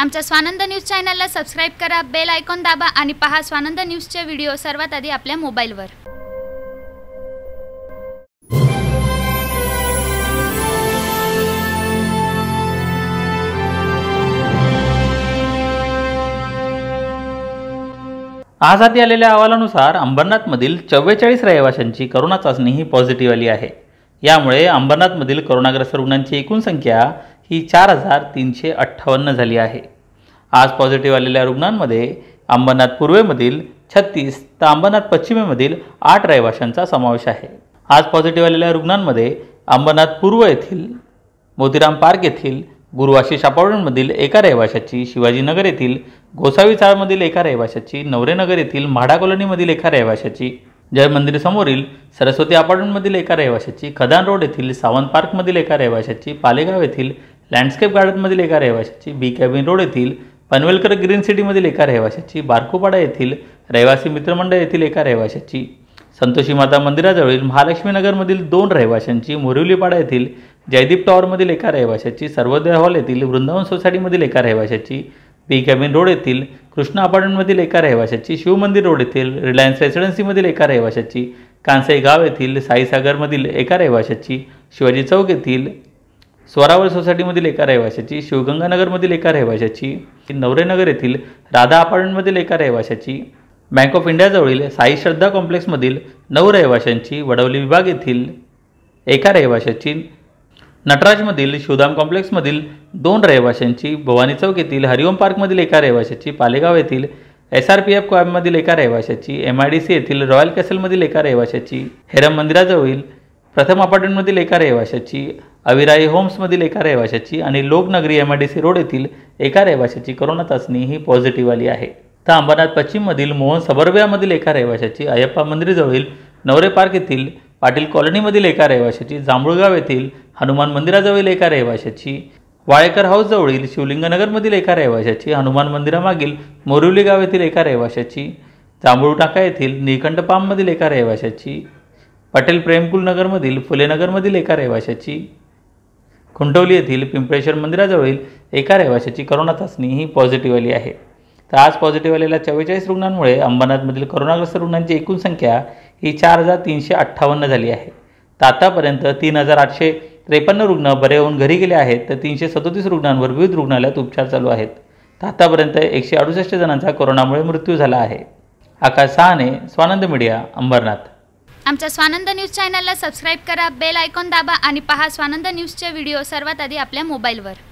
आमच्या स्वानंद न्यूज चॅनलला सबस्क्राईब करा बेल आयकॉन दाबा आणि पहा स्वानंद चे व्हिडिओ सर्वात आधी आपल्या मोबाईलवर आज हाती आलेल्या अहवालानुसार अंबरनाथमधील चव्वेचाळीस रहिवाशांची करोना चाचणी ही पॉझिटिव्ह आली आहे यामुळे अंबरनाथमधील करोनाग्रस्त रुग्णांची एकूण संख्या ही चार हजार तीनशे अठ्ठावन्न झाली आहे आज पॉझिटिव्ह आलेल्या रुग्णांमध्ये अंबरनाथ पूर्वेमधील छत्तीस तर अंबरनाथ पश्चिमेमधील आठ रहिवाशांचा समावेश आहे आज पॉझिटिव्ह आलेल्या रुग्णांमध्ये अंबरनाथ पूर्व येथील मोतीराम पार्क येथील गुरुवाशी शापावरणमधील एका रहिवाशाची शिवाजीनगर येथील गोसावी चाळमधील एका रहिवाशाची नवरेनगर येथील म्हाडा कॉलनीमधील एका रहिवाशाची जय मंदिर समोरील सरस्वती अपार्टमेंटमधील एका रहिवाशाची खदान रोड येथील सावंत पार्कमधील एका रहिवाशाची पालेगाव येथील लँडस्केप गार्डनमधील एका रहिवाशाची बी कॅबिन रोड येथील पनवेलकर ग्रीन सिटीमधील एका रहिवाशाची बारकोपाडा येथील रहिवासी मित्रमंडळ येथील एका रहिवाशाची संतोषी माता मंदिराजवळील महालक्ष्मीनगरमधील दोन रहिवाशांची मोरिवलीपाडा येथील जयदीप टॉवरमधील एका रहिवाशाची सर्वोदय हॉल येथील वृंदावन सोसायटीमधील एका रहिवाशाची बी कॅबिन रोड येथील कृष्णा अपार्टमेंटमधील एका रहिवाशाची शिवमंदिर रोड येथील रिलायन्स रेसिडेन्सीमधील एका रहिवाशाची कांसाई गाव येथील साईसागरमधील एका रहिवाशाची शिवाजी चौक येथील स्वरावळ सोसायटीमधील एका रहिवाशाची शिवगंगानगरमधील एका रहिवाशाची नवरेनगर येथील राधा अपार्टमेंटमधील एका रहिवाशाची बँक ऑफ इंडियाजवळील साई श्रद्धा कॉम्प्लेक्समधील नऊ रहिवाशांची वडवली विभाग येथील एका रहिवाशाची नटराजमधील शिवधाम कॉम्प्लेक्समधील दोन रहिवाशांची भवानी चौक येथील हरिओम पार्कमधील एका रहिवाशाची पालेगाव येथील एस आर पी एफ कॉबमधील एका रहिवाशाची एम आय डी सी येथील रॉयल कॅसलमधील एका रहिवाशाची हेरम मंदिराजवळील प्रथम अपार्टमेंटमधील एका रहिवाशाची अविराई होम्समधील एका रहिवाशाची आणि Loknagari M I D C road येथील एका रहिवाशाची करोना चाचणी ही पॉझिटिव्ह आली आहे तर अंबरनाथ पश्चिममधील मोहन सबरव्यामधील एका रहिवाशाची अयप्पा मंदिराजवळील नवरे पार्क येथील पाटील कॉलनीमधील एका रहिवाशाची जांभूळगाव येथील हनुमान मंदिराजवळील एका रहिवाशाची वाळेकर हाऊसजवळील शिवलिंगनगरमधील एका रहिवाशाची हनुमान मंदिरामागील मोरिवली गाव येथील एका रहिवाशाची टाका येथील निळकंठ पाममधील एका रहिवाशाची पाटील पटेल प्रेमकुलनगरमधील फुलेनगरमधील एका रहिवाशाची खुंटवली येथील पिंपळेश्वर मंदिराजवळील एका रहिवाशाची करोना चाचणी ही पॉझिटिव्ह आली आहे तर आज पॉझिटिव्ह आलेल्या चव्वेचाळीस रुग्णांमुळे अंबरनाथमधील करोनाग्रस्त रुग्णांची एकूण संख्या ही चार हजार तीनशे अठ्ठावन्न झाली आहे तर आतापर्यंत तीन हजार आठशे त्रेपन्न रुग्ण बरे होऊन घरी गेले आहेत तर तीनशे सदोतीस रुग्णांवर विविध रुग्णालयात उपचार चालू आहेत तर आतापर्यंत एकशे अडुसष्ट जणांचा कोरोनामुळे मृत्यू झाला आहे आकाश सहाने स्वानंद मीडिया अंबरनाथ आमच्या स्वानंद न्यूज चॅनलला सबस्क्राईब करा बेल आयकॉन दाबा आणि पहा स्वानंद न्यूजचे व्हिडिओ सर्वात आधी आपल्या मोबाईलवर